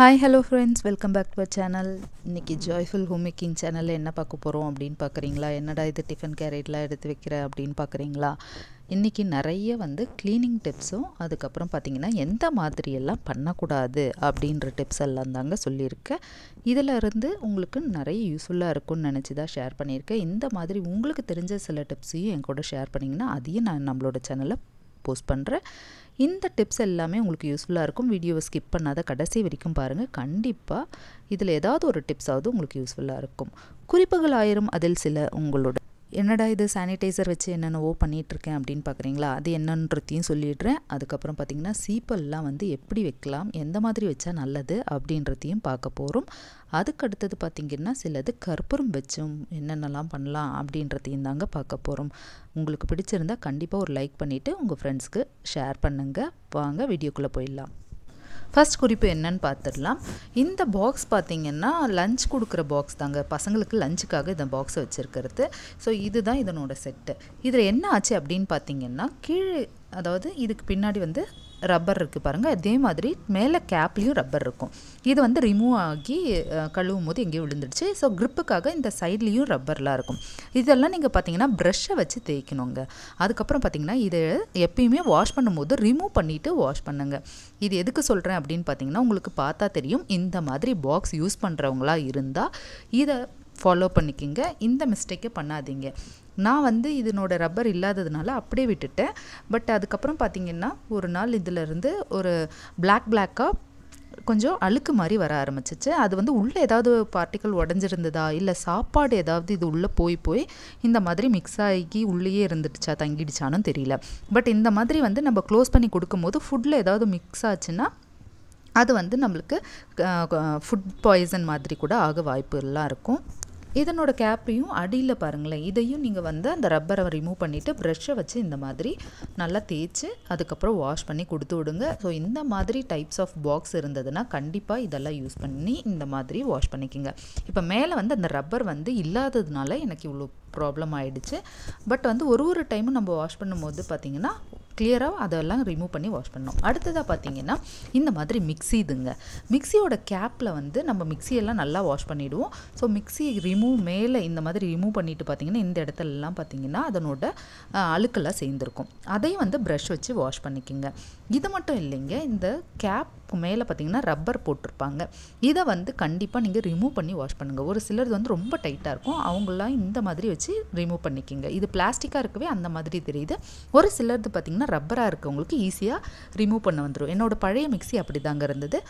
hi hello friends welcome back to channel இன்றைக்கி joyful home making சேனலில் என்ன பார்க்க போகிறோம் அப்படின்னு பார்க்குறீங்களா என்னடா இது டிஃபன் கேரட்லாம் எடுத்து வைக்கிற அப்படின்னு பார்க்குறீங்களா இன்றைக்கி நிறைய வந்து க்ளீனிங் டிப்ஸும் அதுக்கப்புறம் பார்த்தீங்கன்னா எந்த மாதிரியெல்லாம் பண்ணக்கூடாது அப்படின்ற டிப்ஸ் எல்லாம் தாங்க சொல்லியிருக்கேன் இதிலிருந்து உங்களுக்கு நிறைய யூஸ்ஃபுல்லாக இருக்கும்னு நினச்சி தான் ஷேர் பண்ணியிருக்கேன் இந்த மாதிரி உங்களுக்கு தெரிஞ்ச சில டிப்ஸையும் என் கூட ஷேர் பண்ணிங்கன்னா அதையும் நான் நம்மளோட சேனலில் போஸ்ட் பண்ணுறேன் இந்த டிப்ஸ் எல்லாமே உங்களுக்கு யூஸ்ஃபுல்லாக இருக்கும் வீடியோவை ஸ்கிப் பண்ணாத கடைசி வரைக்கும் பாருங்கள் கண்டிப்பாக இதில் ஏதாவது ஒரு டிப்ஸாவது உங்களுக்கு யூஸ்ஃபுல்லாக இருக்கும் குறிப்புகள் ஆயிரும் அதில் சில உங்களோட என்னடா இது சானிடைசர் வச்சு என்னென்னவோ பண்ணிகிட்ருக்கேன் அப்படின்னு பார்க்குறீங்களா அது என்னன்றத்தையும் சொல்லிடுறேன் அதுக்கப்புறம் பார்த்திங்கன்னா சீப்பல்லாம் வந்து எப்படி வைக்கலாம் எந்த மாதிரி வச்சா நல்லது அப்படின்றதையும் பார்க்க போகிறோம் அதுக்கு அடுத்தது பார்த்திங்கன்னா சிலது கற்பூரம் வச்சும் என்னென்னலாம் பண்ணலாம் அப்படின்றதையும் தாங்க பார்க்க போகிறோம் உங்களுக்கு பிடிச்சிருந்தால் கண்டிப்பாக ஒரு லைக் பண்ணிவிட்டு உங்கள் ஃப்ரெண்ட்ஸ்க்கு ஷேர் பண்ணுங்கள் வாங்க வீடியோக்குள்ளே போயிடலாம் ஃபஸ்ட் குறிப்பு என்னன்னு பார்த்துடலாம் இந்த பாக்ஸ் பார்த்திங்கன்னா லஞ்ச் கொடுக்குற பாக்ஸ் தாங்க பசங்களுக்கு லஞ்சுக்காக இந்த பாக்ஸை வச்சுருக்கிறது ஸோ இதுதான் இதனோட செட்டு இதில் என்ன ஆச்சு அப்படின்னு பார்த்திங்கன்னா கீழே அதாவது இதுக்கு பின்னாடி வந்து ரப்பர் இருக்குது பாருங்கள் அதே மாதிரி மேலே கேப்லேயும் ரப்பர் இருக்கும் இது வந்து ரிமூவ் ஆகி கழுவும் போது எங்கேயும் விழுந்துடுச்சு ஸோ க்ரிப்புக்காக இந்த சைட்லேயும் ரப்பர்லாம் இருக்கும் இதெல்லாம் நீங்கள் பார்த்தீங்கன்னா ப்ரெஷ்ஷை வச்சு தேய்க்கணுங்க அதுக்கப்புறம் பார்த்தீங்கன்னா இதை எப்பயுமே வாஷ் பண்ணும்போது ரிமூவ் பண்ணிவிட்டு வாஷ் பண்ணுங்கள் இது எதுக்கு சொல்கிறேன் அப்படின்னு பார்த்தீங்கன்னா உங்களுக்கு பார்த்தா தெரியும் இந்த மாதிரி பாக்ஸ் யூஸ் பண்ணுறவங்களா இருந்தால் இதை ஃபாலோ பண்ணிக்கிங்க இந்த மிஸ்டேக்கை பண்ணாதீங்க நான் வந்து இதனோட ரப்பர் இல்லாததுனால அப்படியே விட்டுட்டேன் பட் அதுக்கப்புறம் பார்த்திங்கன்னா ஒரு நாள் இதிலருந்து ஒரு பிளாக் பிளாக்காக கொஞ்சம் அழுக்கு மாதிரி வர ஆரம்பிச்சிச்சு அது வந்து உள்ளே ஏதாவது பார்ட்டிக்கல் உடஞ்சிருந்ததா இல்லை சாப்பாடு ஏதாவது இது உள்ளே போய் போய் இந்த மாதிரி மிக்ஸ் ஆகி உள்ளேயே இருந்துடுச்சா தங்கிடுச்சான்னு தெரியல பட் இந்த மாதிரி வந்து நம்ம க்ளோஸ் பண்ணி கொடுக்கும்போது ஃபுட்டில் ஏதாவது மிக்ஸ் ஆச்சுன்னா அது வந்து நம்மளுக்கு ஃபுட் பாய்சன் மாதிரி கூட ஆக வாய்ப்பு எல்லாம் இருக்கும் இதனோட கேப்பையும் அடியில் பாருங்களேன் இதையும் நீங்கள் வந்து அந்த ரப்பரை ரிமூவ் பண்ணிவிட்டு ப்ரெஷ்ஷை வச்சு இந்த மாதிரி நல்லா தேய்ச்சி அதுக்கப்புறம் வாஷ் பண்ணி கொடுத்து விடுங்க ஸோ இந்த மாதிரி டைப்ஸ் ஆஃப் பாக்ஸ் இருந்ததுன்னா கண்டிப்பாக இதெல்லாம் யூஸ் பண்ணி இந்த மாதிரி வாஷ் பண்ணிக்கோங்க இப்போ மேலே வந்து அந்த ரப்பர் வந்து இல்லாததுனால எனக்கு இவ்வளோ ப்ராப்ளம் ஆகிடுச்சு பட் வந்து ஒரு ஒரு டைமும் நம்ம வாஷ் பண்ணும்போது பார்த்திங்கன்னா கிளியராக அதெல்லாம் ரிமூவ் பண்ணி வாஷ் பண்ணோம் அடுத்ததாக பார்த்தீங்கன்னா இந்த மாதிரி மிக்சி இதுங்க மிக்சியோட கேப்பில் வந்து நம்ம மிக்சியெல்லாம் நல்லா வாஷ் பண்ணிவிடுவோம் ஸோ மிக்சி ரிமூவ் மேலே இந்த மாதிரி ரிமூவ் பண்ணிவிட்டு பார்த்தீங்கன்னா இந்த இடத்துலலாம் பார்த்தீங்கன்னா அதனோட அழுக்கெல்லாம் சேர்ந்துருக்கும் அதையும் வந்து ப்ரஷ் வச்சு வாஷ் பண்ணிக்கோங்க இது மட்டும் இல்லைங்க இந்த கேப் மேலே பார்த்தீங்கன்னா ரப்பர் போட்டிருப்பாங்க இதை வந்து கண்டிப்பாக நீங்கள் ரிமூவ் பண்ணி வாஷ் பண்ணுங்கள் ஒரு சிலர் வந்து ரொம்ப டைட்டாக இருக்கும் அவங்களாம் இந்த மாதிரி வச்சு ரிமூவ் பண்ணிக்கிங்க இது பிளாஸ்டிக்காக இருக்கவே அந்த மாதிரி தெரியுது ஒரு சிலர்து பார்த்திங்கன்னா ரப்பராக இருக்கவங்களுக்கு ஈஸியாக ரிமூவ் பண்ண வந்துடும் என்னோடய பழைய மிக்சி அப்படி தாங்க இருந்தது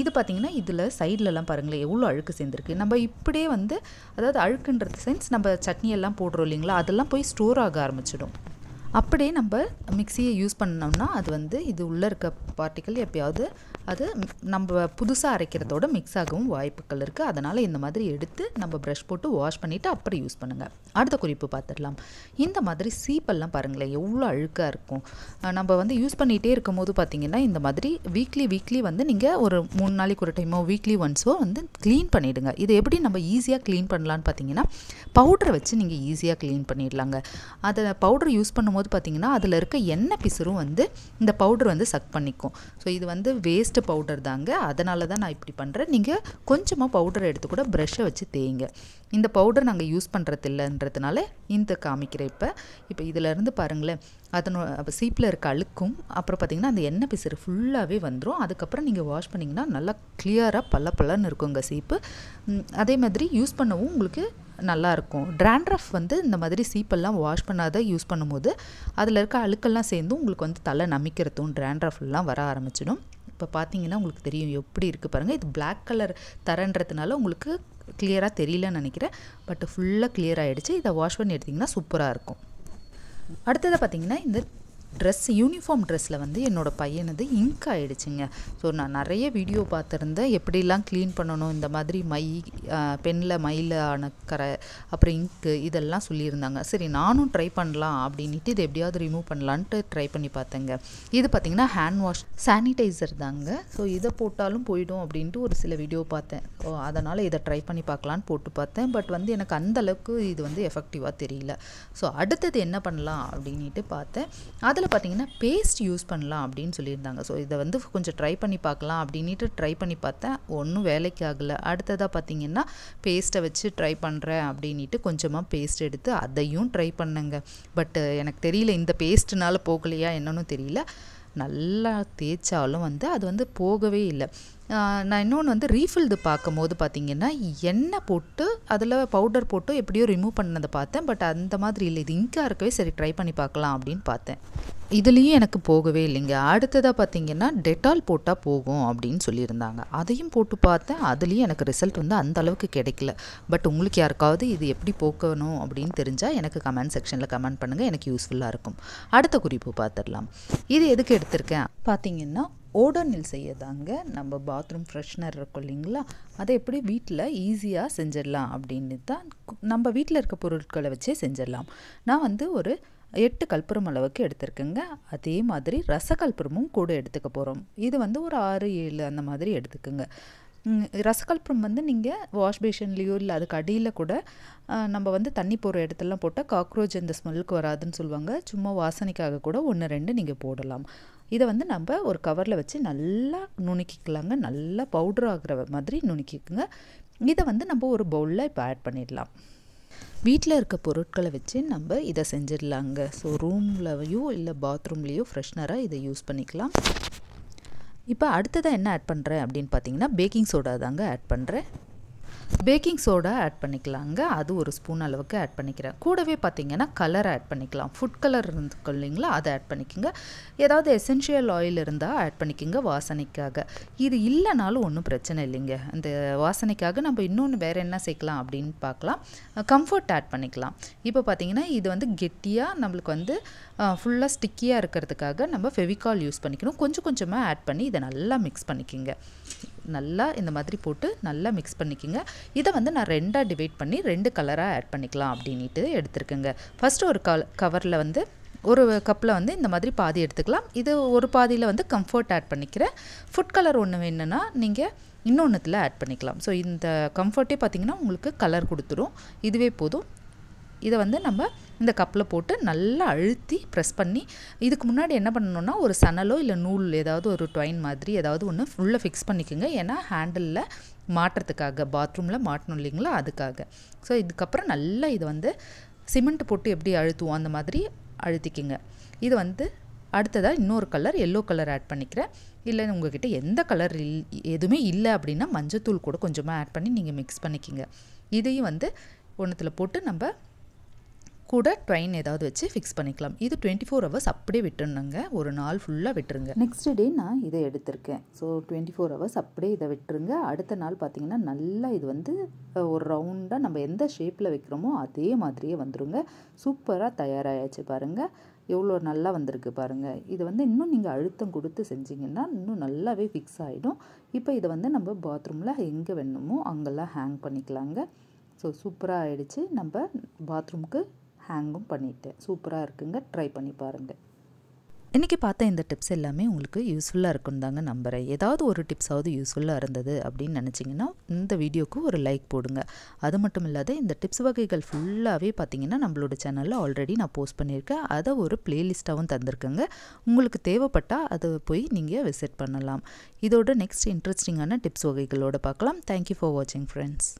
இது பார்த்திங்கன்னா இதில் சைட்லலாம் பாருங்களேன் எவ்வளோ அழுக்கு சேர்ந்துருக்கு நம்ம இப்படியே வந்து அதாவது அழுக்குன்றது சென்ஸ் நம்ம சட்னி எல்லாம் போடுறோம் இல்லைங்களா அதெல்லாம் போய் ஸ்டோர் ஆக ஆரம்பிச்சிடும் அப்படியே நம்ம மிக்சியை யூஸ் பண்ணோம்னா அது வந்து இது உள்ளே இருக்க பார்ட்டிக்கல் எப்பயாவது அது நம்ம புதுசாக அரைக்கிறதோட மிக்ஸ் ஆகவும் வாய்ப்புகள் இருக்குது அதனால் இந்த மாதிரி எடுத்து நம்ம ப்ரஷ் போட்டு வாஷ் பண்ணிவிட்டு அப்புறம் யூஸ் பண்ணுங்கள் அடுத்த குறிப்பு பார்த்துடலாம் இந்த மாதிரி சீப்பெல்லாம் பாருங்களேன் எவ்வளோ அழுக்காக இருக்கும் நம்ம வந்து யூஸ் பண்ணிகிட்டே இருக்கும்போது பார்த்திங்கன்னா இந்த மாதிரி வீக்லி வீக்லி வந்து நீங்கள் ஒரு மூணு நாளைக்கு ஒரு டைமோ வீக்லி ஒன்ஸோ வந்து க்ளீன் பண்ணிவிடுங்க இது எப்படி நம்ம ஈஸியாக க்ளீன் பண்ணலான்னு பார்த்தீங்கன்னா பவுடரை வச்சு நீங்கள் ஈஸியாக க்ளீன் பண்ணிடலாங்க அதை பவுடர் யூஸ் பண்ணும்போது பார்த்திங்கன்னா அதில் இருக்க எண்ணெய் பிசுறும் வந்து இந்த பவுடர் வந்து சக் பண்ணிக்கும் ஸோ இது வந்து வேஸ்ட் ஜஸ்ட்டு பவுடர் தாங்க அதனால தான் நான் இப்படி பண்ணுறேன் நீங்கள் கொஞ்சமாக பவுடர் எடுத்து கூட ப்ரெஷ்ஷை வச்சு தேய்ங்க இந்த பவுடர் நாங்கள் யூஸ் பண்ணுறது இல்லைன்றதுனால இந்த காமிக்கிறேன் இப்போ இப்போ இதிலேருந்து பாருங்களேன் அப்போ சீப்பில் இருக்க அழுக்கும் அப்புறம் பார்த்திங்கன்னா அந்த எண்ணெய் பிசுறு ஃபுல்லாகவே வந்துடும் அதுக்கப்புறம் நீங்கள் வாஷ் பண்ணிங்கன்னா நல்லா கிளியராக பல்ல பல்லன்னு இருக்குங்க சீப்பு அதே மாதிரி யூஸ் பண்ணவும் உங்களுக்கு நல்லாயிருக்கும் ட்ராண்ட்ரஃப் வந்து இந்த மாதிரி சீப்பெல்லாம் வாஷ் பண்ணாத யூஸ் பண்ணும்போது அதில் இருக்க அழுக்கெல்லாம் சேர்ந்து உங்களுக்கு வந்து தலை நமிக்கிறதும் ட்ராண்ட்ரஃப்லாம் வர ஆரம்பிச்சிடும் இப்போ பார்த்தீங்கன்னா உங்களுக்கு தெரியும் எப்படி இருக்குது பாருங்கள் இது பிளாக் கலர் தரன்றதுனால உங்களுக்கு கிளியராக தெரியலன்னு நினைக்கிறேன் பட் ஃபுல்லாக கிளியர் ஆகிடுச்சு இதை வாஷ் பண்ணி எடுத்திங்கன்னா சூப்பராக இருக்கும் அடுத்ததை பார்த்திங்கன்னா இந்த ட்ரெஸ் யூனிஃபார்ம் ட்ரெஸ்ஸில் வந்து என்னோட பையனது இங்க் ஆகிடுச்சிங்க ஸோ நான் நிறைய வீடியோ பார்த்துருந்தேன் எப்படிலாம் க்ளீன் பண்ணணும் இந்த மாதிரி மை பெண்ணில் மயில் அணுக்கரை அப்புறம் இங்க்கு இதெல்லாம் சொல்லியிருந்தாங்க சரி நானும் ட்ரை பண்ணலாம் அப்படின்ட்டு இது எப்படியாவது ரிமூவ் பண்ணலான்ட்டு ட்ரை பண்ணி பார்த்தேங்க இது பார்த்திங்கன்னா ஹேண்ட் வாஷ் சானிடைசர் தாங்க ஸோ இதை போட்டாலும் போயிடும் அப்படின்ட்டு ஒரு சில வீடியோ பார்த்தேன் அதனால் இதை ட்ரை பண்ணி பார்க்கலான்னு போட்டு பார்த்தேன் பட் வந்து எனக்கு அந்தளவுக்கு இது வந்து எஃபெக்டிவாக தெரியல ஸோ அடுத்தது என்ன பண்ணலாம் அப்படின்ட்டு பார்த்தேன் அதில் பார்த்தீங்கன்னா பேஸ்ட் யூஸ் பண்ணலாம் அப்படின்னு சொல்லியிருந்தாங்க ஸோ இதை வந்து கொஞ்சம் ட்ரை பண்ணி பார்க்கலாம் அப்படின்ட்டு ட்ரை பண்ணி பார்த்தேன் ஒன்றும் வேலைக்கு ஆகலை அடுத்ததாக பார்த்தீங்கன்னா பேஸ்ட்டை வச்சு ட்ரை பண்ணுறேன் அப்படின்ட்டு கொஞ்சமாக பேஸ்ட் எடுத்து அதையும் ட்ரை பண்ணுங்க பட் எனக்கு தெரியல இந்த பேஸ்ட்டுனால போகலையா என்னன்னு தெரியல நல்லா தேய்ச்சாலும் வந்து அது வந்து போகவே இல்லை நான் இன்னொன்று வந்து ரீஃபில்டு பார்க்கும்போது பார்த்திங்கன்னா எண்ணெய் போட்டு அதில் பவுடர் போட்டு எப்படியோ ரிமூவ் பண்ணதை பார்த்தேன் பட் அந்த மாதிரி இல்லை இது இங்காக இருக்கவே சரி ட்ரை பண்ணி பார்க்கலாம் அப்படின்னு பார்த்தேன் இதுலேயும் எனக்கு போகவே இல்லைங்க அடுத்ததாக பார்த்திங்கன்னா டெட்டால் போட்டால் போகும் அப்படின்னு சொல்லியிருந்தாங்க அதையும் போட்டு பார்த்தேன் அதுலேயும் எனக்கு ரிசல்ட் வந்து அந்த அளவுக்கு கிடைக்கல பட் உங்களுக்கு யாருக்காவது இது எப்படி போக்கணும் அப்படின்னு தெரிஞ்சால் எனக்கு கமெண்ட் செக்ஷனில் கமெண்ட் பண்ணுங்கள் எனக்கு யூஸ்ஃபுல்லாக இருக்கும் அடுத்த குறிப்பு பார்த்துடலாம் இது எதுக்கு எடுத்திருக்கேன் பார்த்திங்கன்னா ஓடோனில் செய்யதாங்க நம்ம பாத்ரூம் ஃப்ரெஷ்னர் இருக்கும் இல்லைங்களா அதை எப்படி வீட்டில் ஈஸியாக செஞ்சிடலாம் அப்படின்னு தான் நம்ம வீட்டில் இருக்க பொருட்களை வச்சே செஞ்சிடலாம் நான் வந்து ஒரு எட்டு கல்புரம் அளவுக்கு எடுத்திருக்கேங்க அதே மாதிரி ரசகல்புரமும் கூட எடுத்துக்க போகிறோம் இது வந்து ஒரு ஆறு ஏழு அந்த மாதிரி எடுத்துக்கோங்க ரசகல்புரம் வந்து நீங்கள் வாஷ் இல்லை அதுக்கு அடியில் கூட நம்ம வந்து தண்ணி போகிற இடத்துலலாம் போட்டால் காக்ரோச் இந்த ஸ்மெல்லுக்கு வராதுன்னு சொல்லுவாங்க சும்மா வாசனைக்காக கூட ஒன்று ரெண்டு நீங்கள் போடலாம் இதை வந்து நம்ம ஒரு கவரில் வச்சு நல்லா நுணுக்கிக்கலாங்க நல்லா பவுட்ரு ஆகிற மாதிரி நுணுக்கிக்குங்க இதை வந்து நம்ம ஒரு பவுலில் இப்போ ஆட் பண்ணிடலாம் வீட்டில் இருக்க பொருட்களை வச்சு நம்ம இதை செஞ்சிடலாங்க ஸோ ரூம்லையோ இல்லை பாத்ரூம்லேயோ ஃப்ரெஷ்னராக இதை யூஸ் பண்ணிக்கலாம் இப்போ அடுத்ததாக என்ன ஆட் பண்ணுறேன் அப்படின்னு பார்த்தீங்கன்னா பேக்கிங் சோடா தாங்க ஆட் பண்ணுறேன் பேக்கிங் சோடா ஆட் பண்ணிக்கலாங்க அது ஒரு ஸ்பூன் அளவுக்கு ஆட் பண்ணிக்கிறேன் கூடவே பார்த்தீங்கன்னா கலர் ஆட் பண்ணிக்கலாம் ஃபுட் கலர் இருந்துக்கும் இல்லைங்களா அதை ஆட் பண்ணிக்கோங்க ஏதாவது எசென்ஷியல் ஆயில் இருந்தால் ஆட் பண்ணிக்கோங்க வாசனைக்காக இது இல்லைனாலும் ஒன்றும் பிரச்சனை இல்லைங்க அந்த வாசனைக்காக நம்ம இன்னொன்று வேறு என்ன சேர்க்கலாம் அப்படின்னு பார்க்கலாம் கம்ஃபர்ட் ஆட் பண்ணிக்கலாம் இப்போ பார்த்தீங்கன்னா இது வந்து கெட்டியாக நம்மளுக்கு வந்து ஃபுல்லாக ஸ்டிக்கியாக இருக்கிறதுக்காக நம்ம ஃபெவிகால் யூஸ் பண்ணிக்கணும் கொஞ்சம் கொஞ்சமாக ஆட் பண்ணி இதை நல்லா மிக்ஸ் பண்ணிக்கோங்க நல்லா இந்த மாதிரி போட்டு நல்லா மிக்ஸ் பண்ணிக்கோங்க இதை வந்து நான் ரெண்டாக டிவைட் பண்ணி ரெண்டு கலராக ஆட் பண்ணிக்கலாம் அப்படின்ட்டு எடுத்துருக்குங்க ஃபஸ்ட்டு ஒரு கல் கவரில் வந்து ஒரு கப்பில் வந்து இந்த மாதிரி பாதி எடுத்துக்கலாம் இது ஒரு பாதியில் வந்து கம்ஃபர்ட் ஆட் பண்ணிக்கிறேன் ஃபுட் கலர் ஒன்று வேணுன்னா நீங்கள் இன்னொன்றுத்தில் ஆட் பண்ணிக்கலாம் ஸோ இந்த கம்ஃபர்ட்டே பார்த்திங்கன்னா உங்களுக்கு கலர் கொடுத்துரும் இதுவே போதும் இதை வந்து நம்ம இந்த கப்பில் போட்டு நல்லா அழுத்தி ப்ரெஸ் பண்ணி இதுக்கு முன்னாடி என்ன பண்ணணும்னா ஒரு சணலோ இல்லை நூல் ஏதாவது ஒரு டொயின் மாதிரி ஏதாவது ஒன்று ஃபுல்லாக ஃபிக்ஸ் பண்ணிக்கோங்க ஏன்னா ஹேண்டிலில் மாட்டுறதுக்காக பாத்ரூமில் மாட்டணும் இல்லைங்களா அதுக்காக ஸோ இதுக்கப்புறம் நல்லா இது வந்து சிமெண்ட் போட்டு எப்படி அழுத்துவோம் அந்த மாதிரி அழுத்திக்கிங்க இது வந்து அடுத்ததாக இன்னொரு கலர் எல்லோ கலர் ஆட் பண்ணிக்கிறேன் இல்லை உங்ககிட்ட எந்த கலர் இல் எதுவுமே இல்லை அப்படின்னா மஞ்சத்தூள் கூட கொஞ்சமாக ஆட் பண்ணி நீங்கள் மிக்ஸ் பண்ணிக்கிங்க இதையும் வந்து ஒன்றத்தில் போட்டு நம்ம கூட ட்ரெயின் ஏதாவது வச்சு ஃபிக்ஸ் பண்ணிக்கலாம் இது டுவெண்ட்டி ஃபோர் ஹவர்ஸ் அப்படியே விட்டுருணுங்க ஒரு நாள் ஃபுல்லாக விட்டுருங்க நெக்ஸ்ட் டே நான் இதை எடுத்திருக்கேன் ஸோ டுவெண்ட்டி ஃபோர் ஹவர்ஸ் அப்படியே இதை விட்டுருங்க அடுத்த நாள் பார்த்தீங்கன்னா நல்லா இது வந்து ஒரு ரவுண்டாக நம்ம எந்த ஷேப்பில் வைக்கிறோமோ அதே மாதிரியே வந்துடுங்க சூப்பராக தயாராகிடுச்சு பாருங்கள் எவ்வளோ நல்லா வந்திருக்கு பாருங்கள் இது வந்து இன்னும் நீங்கள் அழுத்தம் கொடுத்து செஞ்சிங்கன்னா இன்னும் நல்லாவே ஃபிக்ஸ் ஆகிடும் இப்போ இதை வந்து நம்ம பாத்ரூமில் எங்கே வேணுமோ அங்கெல்லாம் ஹேங் பண்ணிக்கலாங்க ஸோ சூப்பராக ஆகிடுச்சு நம்ம பாத்ரூமுக்கு ஹேங்கும் பண்ணிட்டேன் சூப்பராக இருக்குங்க ட்ரை பண்ணி பாருங்கள் இன்றைக்கி பார்த்த இந்த டிப்ஸ் எல்லாமே உங்களுக்கு யூஸ்ஃபுல்லாக இருக்குன்னு தாங்க நம்புகிறேன் ஏதாவது ஒரு டிப்ஸாவது யூஸ்ஃபுல்லாக இருந்தது அப்படின்னு நினச்சிங்கன்னா இந்த வீடியோக்கு ஒரு லைக் போடுங்க அது மட்டும் இல்லாத இந்த டிப்ஸ் வகைகள் ஃபுல்லாகவே பார்த்திங்கன்னா நம்மளோட சேனலில் ஆல்ரெடி நான் போஸ்ட் பண்ணியிருக்கேன் அதை ஒரு ப்ளேலிஸ்ட்டாகவும் தந்திருக்கேங்க உங்களுக்கு தேவைப்பட்டால் அதை போய் நீங்கள் விசிட் பண்ணலாம் இதோட நெக்ஸ்ட் இன்ட்ரெஸ்டிங்கான டிப்ஸ் வகைகளோடு பார்க்கலாம் தேங்க்யூ ஃபார் வாட்சிங் ஃப்ரெண்ட்ஸ்